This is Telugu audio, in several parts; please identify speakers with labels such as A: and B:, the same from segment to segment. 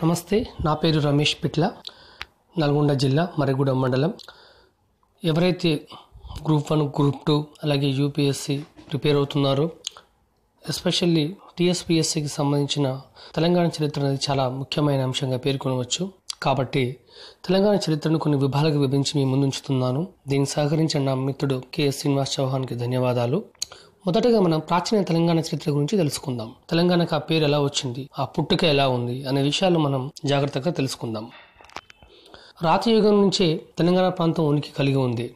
A: నమస్తే నా పేరు రమేష్ పిట్ల నల్గొండ జిల్లా మరిగూడ మండలం ఎవరైతే గ్రూప్ వన్ గ్రూప్ టూ అలాగే యూపీఎస్సి ప్రిపేర్ అవుతున్నారో ఎస్పెషల్లీ టీఎస్పిఎస్సికి సంబంధించిన తెలంగాణ చరిత్ర అనేది చాలా ముఖ్యమైన అంశంగా పేర్కొనవచ్చు కాబట్టి తెలంగాణ చరిత్రను కొన్ని విభాగాలకు విభించి మీ ముందుంచుతున్నాను దీనికి సహకరించిన నా మిత్రుడు కెఎస్ శ్రీనివాస్ చౌహాన్కి ధన్యవాదాలు మొదటగా మనం ప్రాచీన తెలంగాణ చరిత్ర గురించి తెలుసుకుందాం తెలంగాణకు ఆ పేరు ఎలా వచ్చింది ఆ పుట్టుక ఎలా ఉంది అనే విషయాలు మనం జాగ్రత్తగా తెలుసుకుందాం రాతియుగం నుంచే తెలంగాణ ప్రాంతం ఉనికి కలిగి ఉంది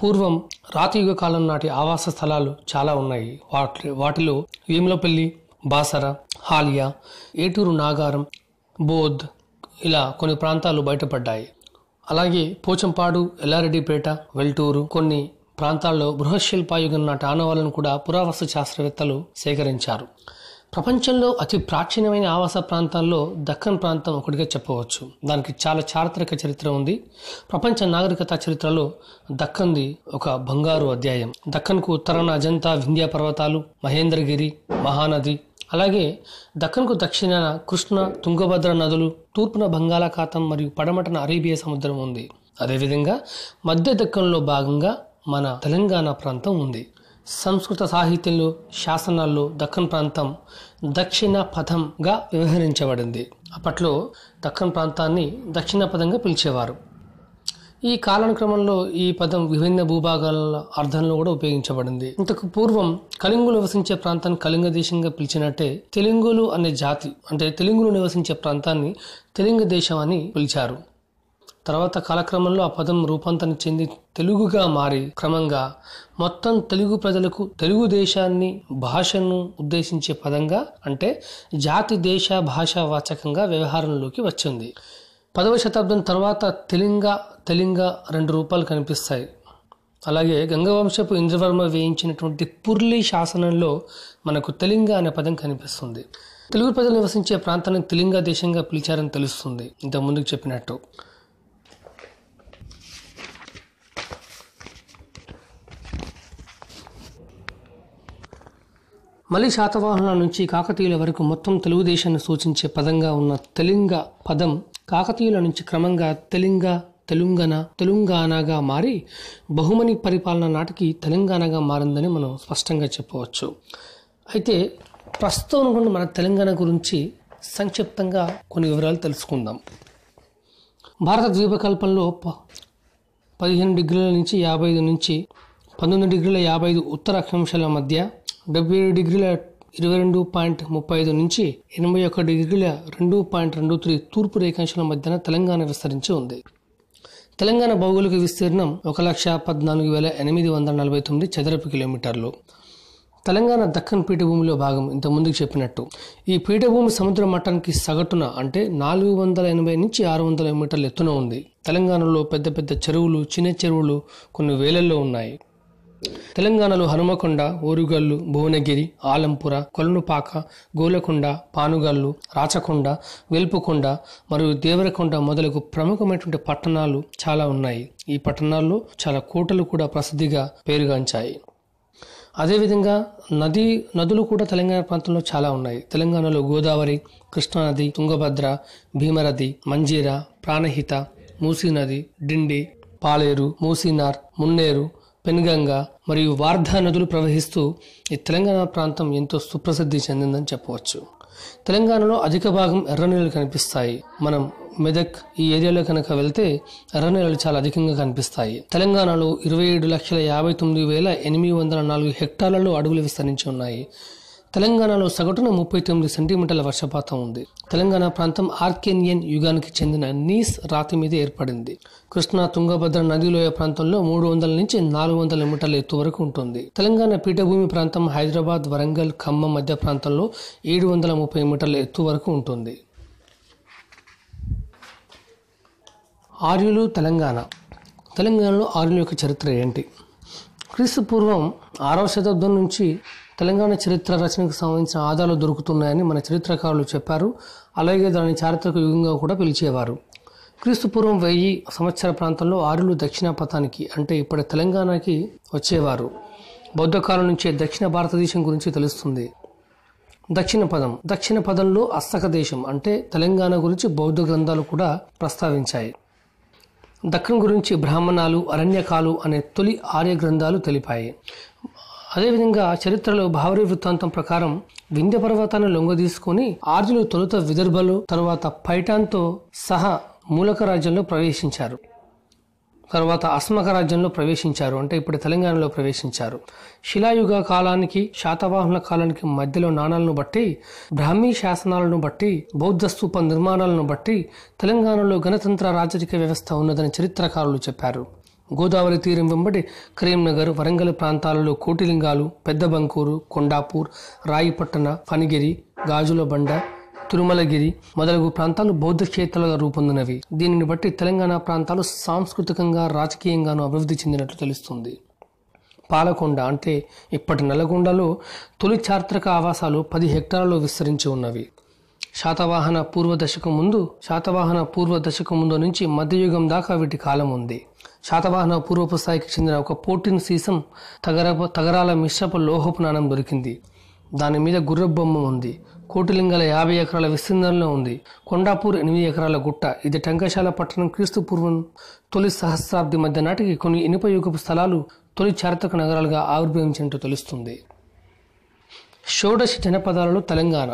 A: పూర్వం రాతియుగ కాలం నాటి ఆవాస స్థలాలు చాలా ఉన్నాయి వాటి వాటిలో వేములపల్లి బాసర హాలియా ఏటూరు నాగారం బోధ్ ఇలా కొన్ని ప్రాంతాలు బయటపడ్డాయి అలాగే పోచంపాడు ఎల్లారెడ్డిపేట వెల్టూరు కొన్ని ప్రాంతాల్లో బృహశిల్పాయుగం నాటి ఆనవాలను కూడా పురావస్తు శాస్త్రవేత్తలు సేకరించారు ప్రపంచంలో అతి ప్రాచీనమైన ఆవాస ప్రాంతాల్లో దక్కన్ ప్రాంతం ఒకటిగా చెప్పవచ్చు దానికి చాలా చారిత్రక చరిత్ర ఉంది ప్రపంచ నాగరికత చరిత్రలో దక్కన్ది ఒక బంగారు అధ్యాయం దక్కన్కు ఉత్తరాన అజంతా వింధ్యా పర్వతాలు మహేంద్రగిరి మహానది అలాగే దక్కన్కు దక్షిణాన కృష్ణ తుంగభద్ర నదులు తూర్పున బంగాళాఖాతం మరియు పడమటన అరేబియా సముద్రం ఉంది అదేవిధంగా మధ్య దక్కన్లో భాగంగా మన తెలంగాణ ప్రాంతం ఉంది సంస్కృత సాహిత్యంలో శాసనాల్లో దక్కన్ ప్రాంతం దక్షిణ పథంగా వ్యవహరించబడింది అప్పట్లో దక్కన్ ప్రాంతాన్ని దక్షిణ పదంగా పిలిచేవారు ఈ కాలానుక్రమంలో ఈ పదం విభిన్న భూభాగాల అర్థంలో కూడా ఉపయోగించబడింది ఇంతకు పూర్వం కళింగులు నివసించే ప్రాంతాన్ని కళింగ దేశంగా పిలిచినట్టే తెలుగులు అనే జాతి అంటే తెలుగులు నివసించే ప్రాంతాన్ని తెలుగు దేశం అని పిలిచారు తర్వాత కాలక్రమంలో ఆ పదం రూపాంతరం చెంది తెలుగుగా మారి క్రమంగా మొత్తం తెలుగు ప్రజలకు తెలుగు దేశాన్ని భాషను ఉద్దేశించే పదంగా అంటే జాతి దేశ భాషా వాచకంగా వ్యవహారంలోకి వచ్చింది పదవ శతాబ్దం తర్వాత తెలింగ తెలింగ రెండు రూపాలు కనిపిస్తాయి అలాగే గంగవంశపు ఇంద్రవర్మ వేయించినటువంటి పుర్లి శాసనంలో మనకు తెలింగ అనే పదం కనిపిస్తుంది తెలుగు ప్రజలు నివసించే ప్రాంతాన్ని తెలింగ దేశంగా పిలిచారని తెలుస్తుంది ముందుకు చెప్పినట్టు మళ్ళీ శాతవాహనాల నుంచి కాకతీయుల వరకు మొత్తం తెలుగుదేశాన్ని సూచించే పదంగా ఉన్న తెలింగ పదం కాకతీయుల నుంచి క్రమంగా తెలింగ తెలంగాణ తెలంగాణగా మారి బహుమని పరిపాలన నాటికి తెలంగాణగా మారిందని మనం స్పష్టంగా చెప్పవచ్చు అయితే ప్రస్తుతం ఉన్న మన తెలంగాణ గురించి సంక్షిప్తంగా కొన్ని వివరాలు తెలుసుకుందాం భారత ద్వీపకల్పంలో పదిహేను డిగ్రీల నుంచి యాభై ఐదు నుంచి పంతొమ్మిది డిగ్రీల యాభై ఐదు ఉత్తర అక్షాంశాల మధ్య డెబ్బై ఏడు డిగ్రీల ఇరవై రెండు పాయింట్ ముప్పై ఐదు నుంచి ఎనభై ఒక్క డిగ్రీల రెండు పాయింట్ రెండు త్రీ తూర్పు రేఖాంశాల మధ్యన తెలంగాణ విస్తరించి ఉంది తెలంగాణ భౌగోళిక విస్తీర్ణం ఒక లక్ష పద్నాలుగు వేల ఎనిమిది వందల నలభై తొమ్మిది చదరపు కిలోమీటర్లు తెలంగాణ దక్కన్ పీఠభూమిలో భాగం ఇంతకుముందుకు చెప్పినట్టు ఈ పీఠభూమి సముద్ర మట్టానికి సగటున అంటే నాలుగు వందల ఎనభై నుంచి ఆరు వందల మీటర్ల ఎత్తున ఉంది తెలంగాణలో పెద్ద పెద్ద చెరువులు చిన్న చెరువులు కొన్ని వేలల్లో ఉన్నాయి తెలంగాణలో హనుమకొండ ఊరుగల్లు భువనగిరి ఆలంపుర కొలనుపాక గోలకొండ పానుగల్లు రాచకొండ వెల్పుకొండ మరియు దేవరకొండ మొదలగు ప్రముఖమైనటువంటి పట్టణాలు చాలా ఉన్నాయి ఈ పట్టణాల్లో చాలా కోటలు కూడా ప్రసిద్ధిగా పేరుగాంచాయి అదేవిధంగా నది నదులు కూడా తెలంగాణ ప్రాంతంలో చాలా ఉన్నాయి తెలంగాణలో గోదావరి కృష్ణానది తుంగభద్ర భీమనది మంజీర ప్రాణహిత మూసీ నది డిండి పాలేరు మూసీనార్ మున్నేరు పెనుగంగా మరియు వార్ధా నదులు ప్రవహిస్తూ ఈ తెలంగాణ ప్రాంతం ఎంతో సుప్రసిద్ధి చెందిందని చెప్పవచ్చు తెలంగాణలో అధిక భాగం ఎర్రనీళ్ళు కనిపిస్తాయి మనం మెదక్ ఈ ఏరియాలో కనుక వెళ్తే ఎర్రనీళ్ళు చాలా అధికంగా కనిపిస్తాయి తెలంగాణలో ఇరవై ఏడు లక్షల యాభై తొమ్మిది వేల ఎనిమిది వందల నాలుగు హెక్టార్లలో అడవులు విస్తరించి ఉన్నాయి తెలంగాణలో సగటున ముప్పై తొమ్మిది సెంటీమీటర్ల వర్షపాతం ఉంది తెలంగాణ ప్రాంతం ఆర్కేనియన్ యుగానికి చెందిన నీస్ రాతి మీద ఏర్పడింది కృష్ణా తుంగభద్ర నదిలోయ ప్రాంతంలో మూడు వందల నుంచి నాలుగు వందల మీటర్ల ఎత్తు వరకు ఉంటుంది తెలంగాణ పీఠభూమి ప్రాంతం హైదరాబాద్ వరంగల్ ఖమ్మం మధ్య ప్రాంతంలో ఏడు వందల ముప్పై మీటర్ల ఎత్తు వరకు ఉంటుంది ఆర్యులు తెలంగాణ తెలంగాణలో ఆర్యుల యొక్క చరిత్ర ఏంటి క్రీస్తు పూర్వం ఆరవ శతాబ్దం నుంచి తెలంగాణ చరిత్ర రచనకు సంబంధించిన ఆధారాలు దొరుకుతున్నాయని మన చరిత్రకారులు చెప్పారు అలాగే దాని చారిత్రక యుగంగా కూడా పిలిచేవారు క్రీస్తుపూర్వం వెయ్యి సంవత్సర ప్రాంతంలో దక్షిణ దక్షిణాపథానికి అంటే ఇప్పటి తెలంగాణకి వచ్చేవారు బౌద్ధకాలం నుంచే దక్షిణ భారతదేశం గురించి తెలుస్తుంది దక్షిణ పదం దక్షిణ పదంలో అస్తక దేశం అంటే తెలంగాణ గురించి బౌద్ధ గ్రంథాలు కూడా ప్రస్తావించాయి దక్కన్ గురించి బ్రాహ్మణాలు అరణ్యకాలు అనే తొలి ఆర్య గ్రంథాలు తెలిపాయి అదేవిధంగా చరిత్రలో భావరి వృత్తాంతం ప్రకారం వింధ్య పర్వతాన్ని లొంగదీసుకుని ఆర్యులు తొలుత విదర్భలు తరువాత పైఠాన్తో సహా మూలక రాజ్యంలో ప్రవేశించారు తర్వాత అస్మక రాజ్యంలో ప్రవేశించారు అంటే ఇప్పుడు తెలంగాణలో ప్రవేశించారు శిలాయుగ కాలానికి శాతవాహన కాలానికి మధ్యలో నాణాలను బట్టి బ్రాహ్మీ శాసనాలను బట్టి బౌద్ధ స్థూప నిర్మాణాలను బట్టి తెలంగాణలో గణతంత్ర రాజరిక వ్యవస్థ ఉన్నదని చరిత్రకారులు చెప్పారు గోదావరి తీరం వెంబడి కరీంనగర్ వరంగల్ ప్రాంతాలలో కోటిలింగాలు పెద్దబంకూరు కొండాపూర్ రాయిపట్టణ ఫణిగిరి గాజులబండ తిరుమలగిరి మొదలగు ప్రాంతాలు బౌద్ధ క్షేత్రాలుగా రూపొందినవి దీనిని బట్టి తెలంగాణ ప్రాంతాలు సాంస్కృతికంగా రాజకీయంగాను అభివృద్ధి చెందినట్లు తెలుస్తుంది పాలకొండ అంటే ఇప్పటి నల్లగొండలో తొలి చారిత్రక ఆవాసాలు పది హెక్టార్లలో విస్తరించి ఉన్నవి శాతవాహన పూర్వ దశకం ముందు శాతవాహన పూర్వ దశకు ముందు నుంచి మధ్యయుగం దాకా వీటి కాలం ఉంది శాతవాహన పూర్వపు స్థాయికి చెందిన ఒక పోర్టిన్ సీసం తగర తగరాల మిశ్రప లోహపు నాణం దొరికింది దాని మీద గుర్రబొమ్మ ఉంది కోటిలింగల యాభై ఎకరాల విస్తీర్ణంలో ఉంది కొండాపూర్ ఎనిమిది ఎకరాల గుట్ట ఇది టంకశాల పట్టణం క్రీస్తు పూర్వం తొలి సహస్రాబ్ది మధ్య నాటికి కొన్ని ఇనుప యుగపు స్థలాలు తొలి చారిత్రక నగరాలుగా ఆవిర్భవించినట్టు తెలుస్తుంది షోడశ జనపదాలలో తెలంగాణ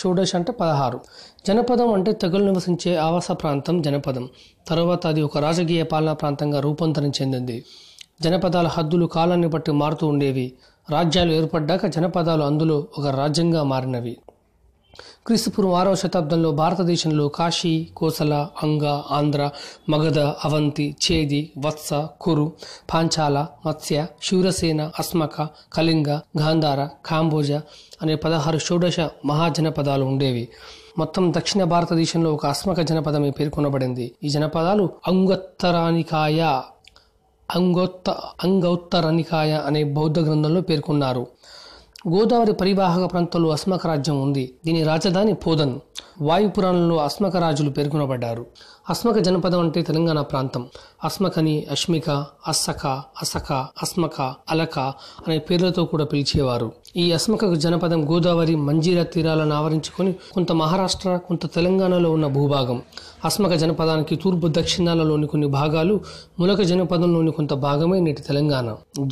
A: షోడశ అంటే పదహారు జనపదం అంటే తెగలు నివసించే ఆవాస ప్రాంతం జనపదం తర్వాత అది ఒక రాజకీయ పాలనా ప్రాంతంగా రూపాంతరం చెందింది జనపదాల హద్దులు కాలాన్ని బట్టి మారుతూ ఉండేవి రాజ్యాలు ఏర్పడ్డాక జనపదాలు అందులో ఒక రాజ్యంగా మారినవి క్రీస్తుపూర్వం ఆరవ శతాబ్దంలో భారతదేశంలో కాశీ కోసల అంగ ఆంధ్ర మగధ అవంతి చేది వత్స కురు పాంచాల మత్స్య శూరసేన అస్మక కళింగ గాంధార కాంబోజ అనే పదహారు షోడశ మహాజనపదాలు ఉండేవి మొత్తం దక్షిణ భారతదేశంలో ఒక అస్మక జనపదమే పేర్కొనబడింది ఈ జనపదాలు అంగోత్తరానికాయ అంగోత్త అంగోత్తరనికాయ అనే బౌద్ధ గ్రంథంలో పేర్కొన్నారు గోదావరి పరివాహక ప్రాంతంలో అస్మక రాజ్యం ఉంది దీని రాజధాని పోదన్ వాయుపురాణంలో అస్మక రాజులు పేర్కొనబడ్డారు అస్మక జనపదం అంటే తెలంగాణ ప్రాంతం అస్మకని అష్మిక అస్సక అసక అస్మక అలక అనే పేర్లతో కూడా పిలిచేవారు ఈ అస్మక జనపదం గోదావరి మంజీరా తీరాలను ఆవరించుకొని కొంత మహారాష్ట్ర కొంత తెలంగాణలో ఉన్న భూభాగం అస్మక జనపదానికి తూర్పు దక్షిణాలలోని కొన్ని భాగాలు ములక జనపదంలోని కొంత భాగమే నేటి తెలంగాణ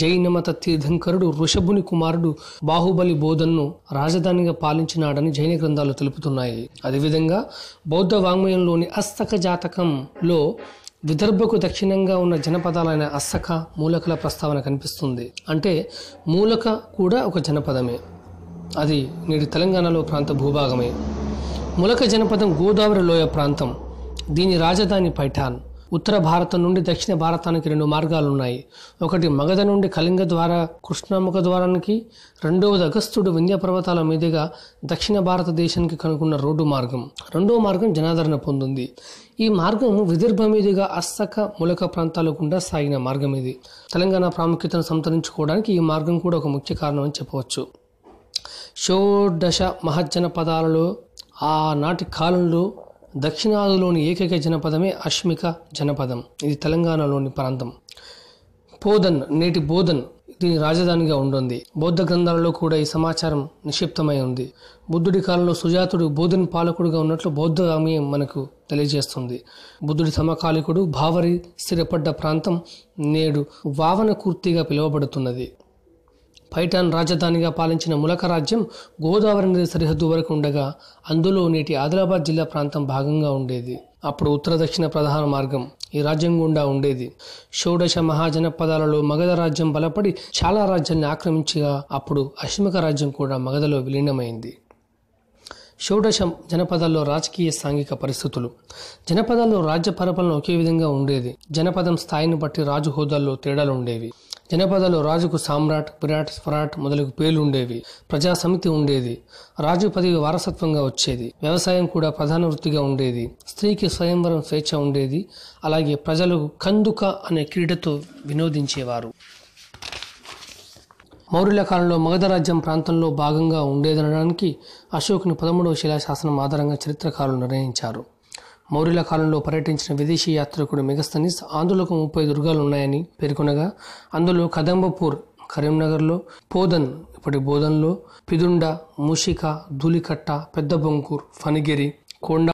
A: జైన మత తీర్థంకరుడు ఋషభుని కుమారుడు బాహుబలి బోధన్ను రాజధానిగా పాలించినాడని జైన గ్రంథాలు తెలుపుతున్నాయి అదేవిధంగా బౌద్ధ వాంగ్మయంలోని అస్తక జాత జాతకంలో విదర్భకు దక్షిణంగా ఉన్న జనపదాలైన అస్సక మూలకల ప్రస్తావన కనిపిస్తుంది అంటే మూలక కూడా ఒక జనపదమే అది నేడు తెలంగాణలో ప్రాంత భూభాగమే మూలక జనపదం గోదావరి లోయ ప్రాంతం దీని రాజధాని పైఠాన్ ఉత్తర భారతం నుండి దక్షిణ భారతానికి రెండు మార్గాలు ఉన్నాయి ఒకటి మగధ నుండి కళింగ ద్వారా కృష్ణాముఖ ద్వారానికి రెండవది అగస్తుడు వింధ్య పర్వతాల మీదుగా దక్షిణ భారతదేశానికి కనుగొన్న రోడ్డు మార్గం రెండవ మార్గం జనాదరణ పొందింది ఈ మార్గం విదర్భ మీదుగా అస్తక ములక ప్రాంతాల గుండా సాగిన మార్గం ఇది తెలంగాణ ప్రాముఖ్యతను సంతరించుకోవడానికి ఈ మార్గం కూడా ఒక ముఖ్య కారణం అని చెప్పవచ్చు షోడశ మహజ్జన పదాలలో ఆనాటి కాలంలో దక్షిణాదిలోని ఏకైక జనపదమే అష్మిక జనపదం ఇది తెలంగాణలోని ప్రాంతం పోదన్ నేటి బోధన్ దీని రాజధానిగా ఉంటుంది బౌద్ధ గ్రంథాలలో కూడా ఈ సమాచారం నిక్షిప్తమై ఉంది బుద్ధుడి కాలంలో సుజాతుడు బోధన్ పాలకుడుగా ఉన్నట్లు బౌద్ధ రామీయం మనకు తెలియజేస్తుంది బుద్ధుడి సమకాలికుడు భావరి స్థిరపడ్డ ప్రాంతం నేడు వావన కూర్తిగా పిలువబడుతున్నది పైఠాన్ రాజధానిగా పాలించిన ములక రాజ్యం గోదావరి నది సరిహద్దు వరకు ఉండగా అందులో నేటి ఆదిలాబాద్ జిల్లా ప్రాంతం భాగంగా ఉండేది అప్పుడు ఉత్తర దక్షిణ ప్రధాన మార్గం ఈ రాజ్యం గుండా ఉండేది షోడశ మహాజనపదాలలో మగధ రాజ్యం బలపడి చాలా రాజ్యాన్ని ఆక్రమించగా అప్పుడు అశ్మిక రాజ్యం కూడా మగధలో విలీనమైంది షోడశ జనపదాల్లో రాజకీయ సాంఘిక పరిస్థితులు జనపదాల్లో రాజ్య పరిపాలన ఒకే విధంగా ఉండేది జనపదం స్థాయిని బట్టి రాజు హోదాల్లో తేడాలు ఉండేవి జనపదాలు రాజుకు సామ్రాట్ పిరాట్ స్వరాట్ మొదలగు పేర్లు ఉండేవి ప్రజా సమితి ఉండేది రాజు పదవి వారసత్వంగా వచ్చేది వ్యవసాయం కూడా ప్రధాన వృత్తిగా ఉండేది స్త్రీకి స్వయంవరం స్వేచ్ఛ ఉండేది అలాగే ప్రజలు కందుక అనే క్రీడతో వినోదించేవారు మౌర్యుల కాలంలో మగధ రాజ్యం ప్రాంతంలో భాగంగా ఉండేదనడానికి అశోకుని పదమూడవ శిలాశాసనం ఆధారంగా చరిత్రకారులు నిర్ణయించారు మౌర్యుల కాలంలో పర్యటించిన విదేశీ యాత్రికుడు మెగస్తనిస్ ఆంధ్రులకు ముప్పై దుర్గాలు ఉన్నాయని పేర్కొనగా అందులో కదంబపూర్ కరీంనగర్లో పోదన్ ఇప్పటి బోధన్లో పిదుండ మూషిక ధూలికట్ట పెద్ద బొంకూర్ ఫణిగిరి కొండ